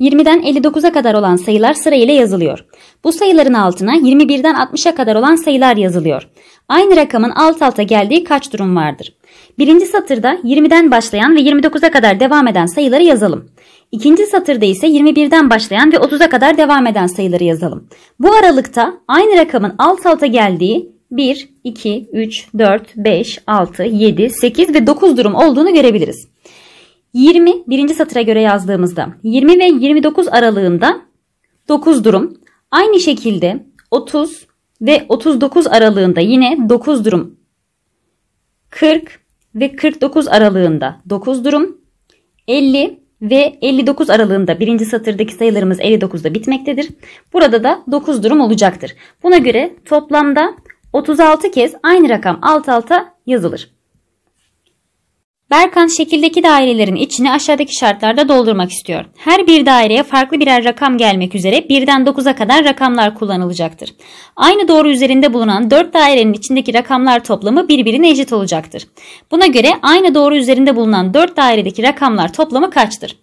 20'den 59'a kadar olan sayılar sırayla yazılıyor. Bu sayıların altına 21'den 60'a kadar olan sayılar yazılıyor. Aynı rakamın alt alta geldiği kaç durum vardır? Birinci satırda 20'den başlayan ve 29'a kadar devam eden sayıları yazalım. İkinci satırda ise 21'den başlayan ve 30'a kadar devam eden sayıları yazalım. Bu aralıkta aynı rakamın alt alta geldiği 1, 2, 3, 4, 5, 6, 7, 8 ve 9 durum olduğunu görebiliriz. 20 birinci satıra göre yazdığımızda 20 ve 29 aralığında 9 durum. Aynı şekilde 30 ve 39 aralığında yine 9 durum. 40 ve 49 aralığında 9 durum. 50 ve 59 aralığında birinci satırdaki sayılarımız 59'da bitmektedir. Burada da 9 durum olacaktır. Buna göre toplamda 36 kez aynı rakam alt alta yazılır. Berkan şekildeki dairelerin içini aşağıdaki şartlarda doldurmak istiyor. Her bir daireye farklı birer rakam gelmek üzere 1'den 9'a kadar rakamlar kullanılacaktır. Aynı doğru üzerinde bulunan 4 dairenin içindeki rakamlar toplamı birbirine eşit olacaktır. Buna göre aynı doğru üzerinde bulunan 4 dairedeki rakamlar toplamı kaçtır?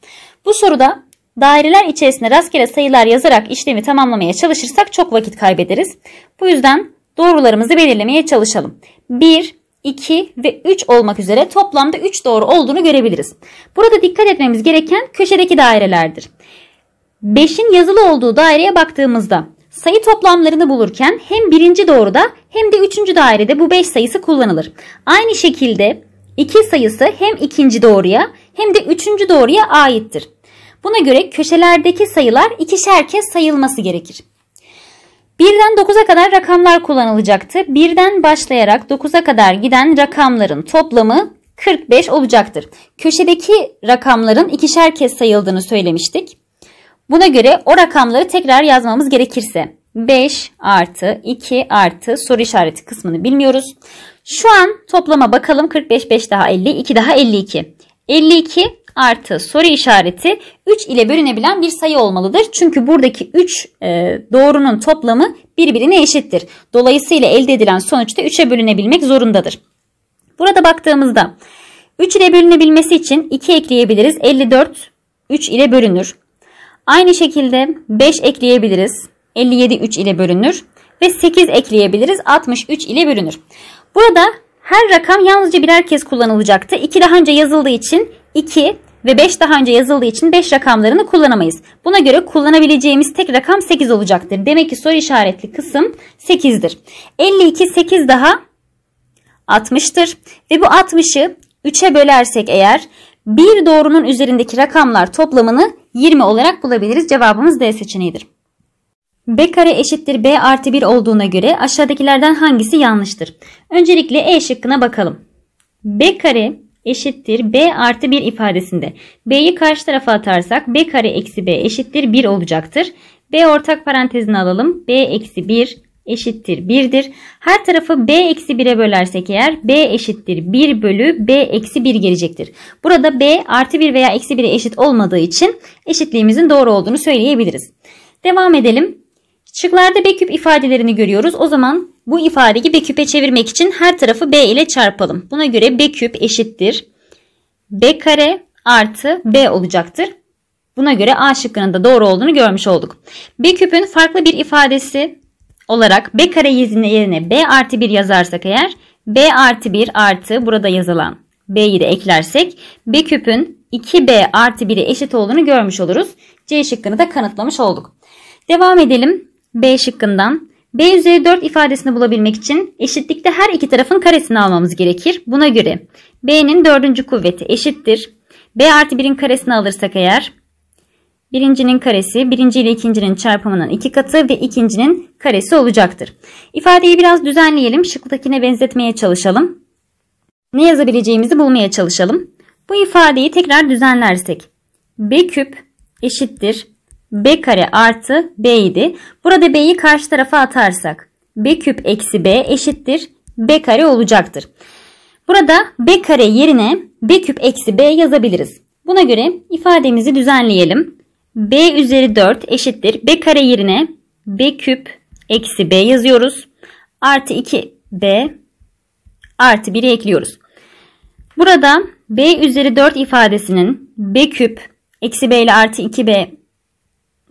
Bu soruda daireler içerisine rastgele sayılar yazarak işlemi tamamlamaya çalışırsak çok vakit kaybederiz. Bu yüzden doğrularımızı belirlemeye çalışalım. 1, 2 ve 3 olmak üzere toplamda 3 doğru olduğunu görebiliriz. Burada dikkat etmemiz gereken köşedeki dairelerdir. 5'in yazılı olduğu daireye baktığımızda sayı toplamlarını bulurken hem birinci doğruda hem de üçüncü dairede bu 5 sayısı kullanılır. Aynı şekilde 2 sayısı hem ikinci doğruya hem de üçüncü doğruya aittir. Buna göre köşelerdeki sayılar ikişer kez sayılması gerekir. 1'den 9'a kadar rakamlar kullanılacaktı. 1'den başlayarak 9'a kadar giden rakamların toplamı 45 olacaktır. Köşedeki rakamların ikişer kez sayıldığını söylemiştik. Buna göre o rakamları tekrar yazmamız gerekirse 5 artı 2 artı soru işareti kısmını bilmiyoruz. Şu an toplama bakalım 45 5 daha 50 2 daha 52. 52 artı soru işareti 3 ile bölünebilen bir sayı olmalıdır. Çünkü buradaki 3 e, doğrunun toplamı birbirine eşittir. Dolayısıyla elde edilen sonuç da 3'e bölünebilmek zorundadır. Burada baktığımızda 3 ile bölünebilmesi için 2 ekleyebiliriz. 54 3 ile bölünür. Aynı şekilde 5 ekleyebiliriz. 57 3 ile bölünür. Ve 8 ekleyebiliriz. 63 ile bölünür. Burada her rakam yalnızca birer kez kullanılacaktı. 2 daha önce yazıldığı için 2 ve 5 daha önce yazıldığı için 5 rakamlarını kullanamayız. Buna göre kullanabileceğimiz tek rakam 8 olacaktır. Demek ki soru işaretli kısım 8'dir. 52 8 daha 60'tır ve bu 60'ı 3'e bölersek eğer bir doğrunun üzerindeki rakamlar toplamını 20 olarak bulabiliriz. Cevabımız D seçeneğidir. B kare eşittir B artı 1 olduğuna göre aşağıdakilerden hangisi yanlıştır? Öncelikle E şıkkına bakalım. B kare eşittir b artı 1 ifadesinde b'yi karşı tarafa atarsak b kare eksi b eşittir 1 olacaktır. b ortak parantezine alalım. b eksi 1 eşittir 1'dir. Her tarafı b eksi 1'e bölersek eğer b eşittir 1 bölü b eksi 1 gelecektir. Burada b artı 1 veya eksi 1'e eşit olmadığı için eşitliğimizin doğru olduğunu söyleyebiliriz. Devam edelim. Şıklarda b küp ifadelerini görüyoruz. O zaman bu ifadeyi B küpe çevirmek için her tarafı B ile çarpalım. Buna göre B küp eşittir. B kare artı B olacaktır. Buna göre A şıkkının da doğru olduğunu görmüş olduk. B küpün farklı bir ifadesi olarak B kare yerine B artı 1 yazarsak eğer B artı 1 artı burada yazılan B'yi de eklersek B küpün 2B artı 1'e eşit olduğunu görmüş oluruz. C şıkkını da kanıtlamış olduk. Devam edelim B şıkkından. B üzeri 4 ifadesini bulabilmek için eşitlikte her iki tarafın karesini almamız gerekir. Buna göre B'nin dördüncü kuvveti eşittir. B artı 1'in karesini alırsak eğer birincinin karesi birinci ile ikincinin çarpımının iki katı ve ikincinin karesi olacaktır. İfadeyi biraz düzenleyelim. Şıktakine benzetmeye çalışalım. Ne yazabileceğimizi bulmaya çalışalım. Bu ifadeyi tekrar düzenlersek. B küp eşittir b kare artı b idi. Burada b'yi karşı tarafa atarsak b küp eksi b eşittir b kare olacaktır. Burada b kare yerine b küp eksi b yazabiliriz. Buna göre ifademizi düzenleyelim. b üzeri 4 eşittir b kare yerine b küp eksi b yazıyoruz. Artı 2b artı 1'i ekliyoruz. Burada b üzeri 4 ifadesinin b küp eksi b ile artı 2b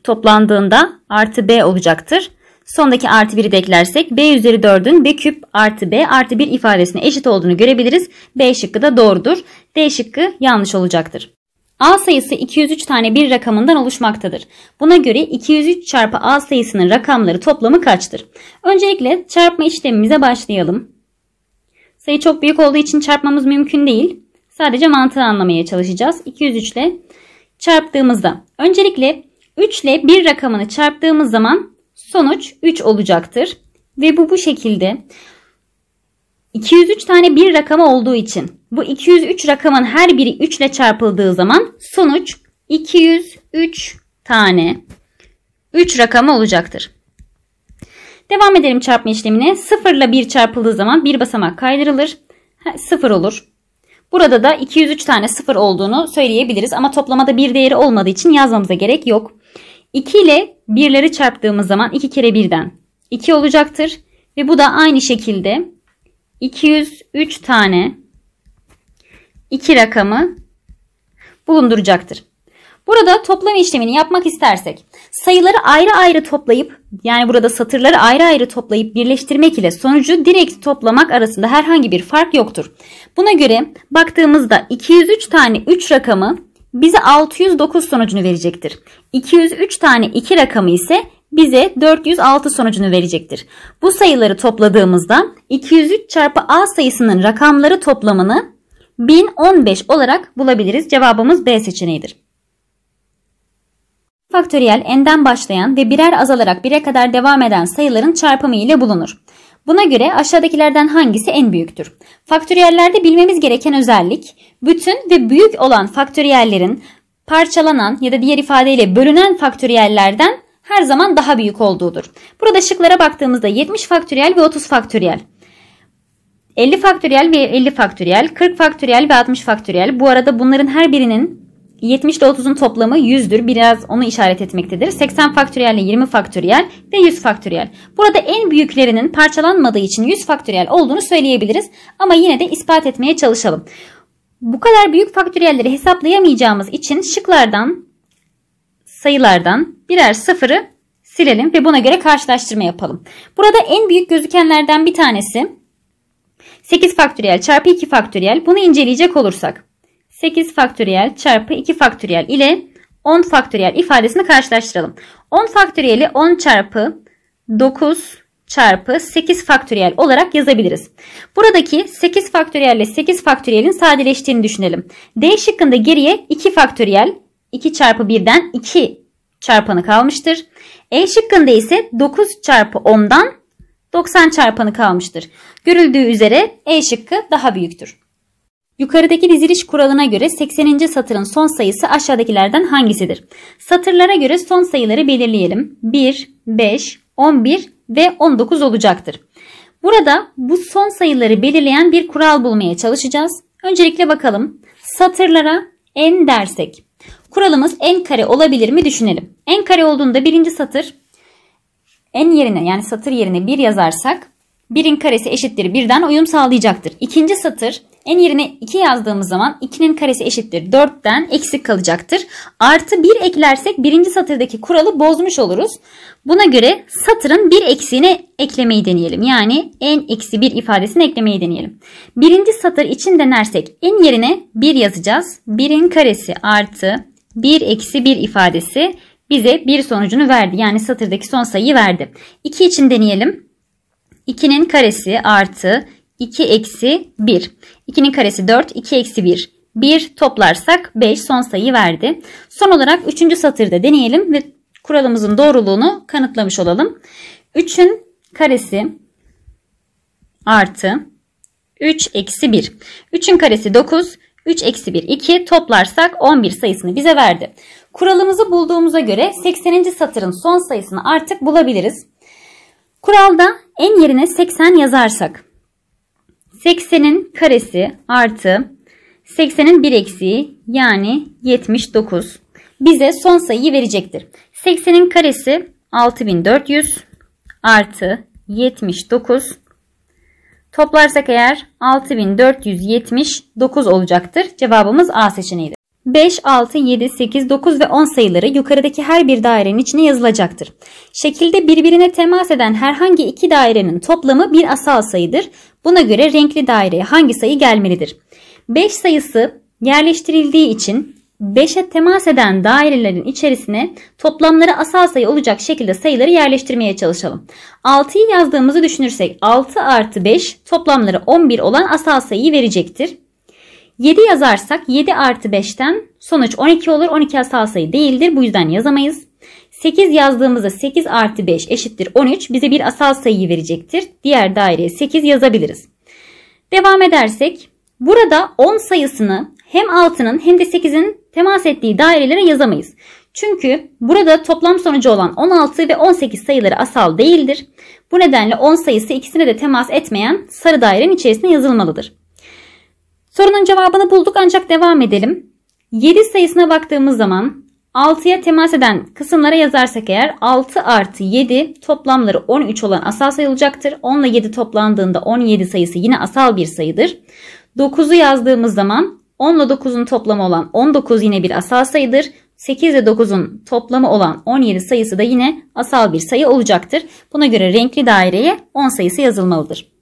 toplandığında artı b olacaktır. Sondaki artı 1'i de eklersek b üzeri 4'ün b küp artı b artı 1 ifadesine eşit olduğunu görebiliriz. B şıkkı da doğrudur. D şıkkı yanlış olacaktır. A sayısı 203 tane bir rakamından oluşmaktadır. Buna göre 203 çarpı A sayısının rakamları toplamı kaçtır? Öncelikle çarpma işlemimize başlayalım. Sayı çok büyük olduğu için çarpmamız mümkün değil. Sadece mantığı anlamaya çalışacağız. 203 ile çarptığımızda öncelikle 3 ile 1 rakamını çarptığımız zaman sonuç 3 olacaktır. Ve bu bu şekilde 203 tane bir rakamı olduğu için bu 203 rakamın her biri 3 ile çarpıldığı zaman sonuç 203 tane 3 rakamı olacaktır. Devam edelim çarpma işlemine. 0 ile 1 çarpıldığı zaman bir basamak kaydırılır. 0 olur. Burada da 203 tane 0 olduğunu söyleyebiliriz ama toplamada bir değeri olmadığı için yazmamıza gerek yok. 2 ile 1'leri çarptığımız zaman 2 kere 1'den 2 olacaktır. Ve bu da aynı şekilde 203 tane 2 rakamı bulunduracaktır. Burada toplam işlemini yapmak istersek sayıları ayrı ayrı toplayıp yani burada satırları ayrı ayrı toplayıp birleştirmek ile sonucu direkt toplamak arasında herhangi bir fark yoktur. Buna göre baktığımızda 203 tane 3 rakamı bize 609 sonucunu verecektir. 203 tane 2 rakamı ise bize 406 sonucunu verecektir. Bu sayıları topladığımızda 203 çarpı A sayısının rakamları toplamını 1015 olarak bulabiliriz. Cevabımız B seçeneğidir. Faktöriyel n'den başlayan ve birer azalarak 1'e kadar devam eden sayıların çarpımı ile bulunur. Buna göre aşağıdakilerden hangisi en büyüktür? Faktöriyellerde bilmemiz gereken özellik bütün ve büyük olan faktöriyellerin parçalanan ya da diğer ifadeyle bölünen faktöriyellerden her zaman daha büyük olduğudur. Burada şıklara baktığımızda 70 faktöriyel ve 30 faktöriyel. 50 faktöriyel ve 50 faktöriyel, 40 faktöriyel ve 60 faktöriyel. Bu arada bunların her birinin 70 ile 30'un toplamı 100'dür. Biraz onu işaret etmektedir. 80 faktöriyel ile 20 faktöriyel ve 100 faktöriyel. Burada en büyüklerinin parçalanmadığı için 100 faktöriyel olduğunu söyleyebiliriz. Ama yine de ispat etmeye çalışalım. Bu kadar büyük faktöriyelleri hesaplayamayacağımız için şıklardan, sayılardan birer sıfırı silelim ve buna göre karşılaştırma yapalım. Burada en büyük gözükenlerden bir tanesi 8 faktöriyel çarpı 2 faktöriyel. Bunu inceleyecek olursak 8 faktöriyel çarpı 2 faktöriyel ile 10 faktöriyel ifadesini karşılaştıralım. 10 faktöriyeli 10 çarpı 9 çarpı 8 faktöriyel olarak yazabiliriz. Buradaki 8 faktöriyel ile 8 faktöriyelin sadeleştiğini düşünelim. D şıkkında geriye 2 faktöriyel 2 çarpı 1'den 2 çarpanı kalmıştır. E şıkkında ise 9 çarpı 10'dan 90 çarpanı kalmıştır. Görüldüğü üzere E şıkkı daha büyüktür. Yukarıdaki diziliş kuralına göre 80. satırın son sayısı aşağıdakilerden hangisidir? Satırlara göre son sayıları belirleyelim. 1, 5, 11 ve 19 olacaktır. Burada bu son sayıları belirleyen bir kural bulmaya çalışacağız. Öncelikle bakalım. Satırlara en dersek. Kuralımız en kare olabilir mi düşünelim. En kare olduğunda birinci satır en yerine yani satır yerine 1 yazarsak 1'in karesi eşittir 1'den uyum sağlayacaktır. İkinci satır en yerine 2 yazdığımız zaman 2'nin karesi eşittir 4'ten eksik kalacaktır. Artı 1 eklersek birinci satırdaki kuralı bozmuş oluruz. Buna göre satırın bir eksiğini eklemeyi deneyelim. Yani en eksi 1 ifadesini eklemeyi deneyelim. Birinci satır için denersek en yerine 1 yazacağız. 1'in karesi artı 1 eksi 1 ifadesi bize 1 sonucunu verdi. Yani satırdaki son sayıyı verdi. 2 için deneyelim. 2'nin karesi artı 2 eksi 1. 2'nin karesi 4. 2 eksi 1. 1 toplarsak 5 son sayı verdi. Son olarak 3. satırda deneyelim ve kuralımızın doğruluğunu kanıtlamış olalım. 3'ün karesi artı 3 eksi 1. 3'ün karesi 9. 3 eksi 1 2 toplarsak 11 sayısını bize verdi. Kuralımızı bulduğumuza göre 80. satırın son sayısını artık bulabiliriz. Kuralda en yerine 80 yazarsak 80'in karesi artı 80'in bir eksiği yani 79 bize son sayıyı verecektir. 80'in karesi 6400 artı 79 toplarsak eğer 6479 olacaktır. Cevabımız A seçeneğidir. 5, 6, 7, 8, 9 ve 10 sayıları yukarıdaki her bir dairenin içine yazılacaktır. Şekilde birbirine temas eden herhangi iki dairenin toplamı bir asal sayıdır. Buna göre renkli daireye hangi sayı gelmelidir? 5 sayısı yerleştirildiği için 5'e temas eden dairelerin içerisine toplamları asal sayı olacak şekilde sayıları yerleştirmeye çalışalım. 6'yı yazdığımızı düşünürsek 6 artı 5 toplamları 11 olan asal sayıyı verecektir. 7 yazarsak 7 artı 5'ten sonuç 12 olur. 12 asal sayı değildir. Bu yüzden yazamayız. 8 yazdığımızda 8 artı 5 eşittir 13. Bize bir asal sayıyı verecektir. Diğer daireye 8 yazabiliriz. Devam edersek burada 10 sayısını hem 6'nın hem de 8'in temas ettiği dairelere yazamayız. Çünkü burada toplam sonucu olan 16 ve 18 sayıları asal değildir. Bu nedenle 10 sayısı ikisine de temas etmeyen sarı dairenin içerisine yazılmalıdır. Sorunun cevabını bulduk ancak devam edelim. 7 sayısına baktığımız zaman 6'ya temas eden kısımlara yazarsak eğer 6 artı 7 toplamları 13 olan asal sayılacaktır. 10 ile 7 toplandığında 17 sayısı yine asal bir sayıdır. 9'u yazdığımız zaman 10 ile 9'un toplamı olan 19 yine bir asal sayıdır. 8 ve 9'un toplamı olan 17 sayısı da yine asal bir sayı olacaktır. Buna göre renkli daireye 10 sayısı yazılmalıdır.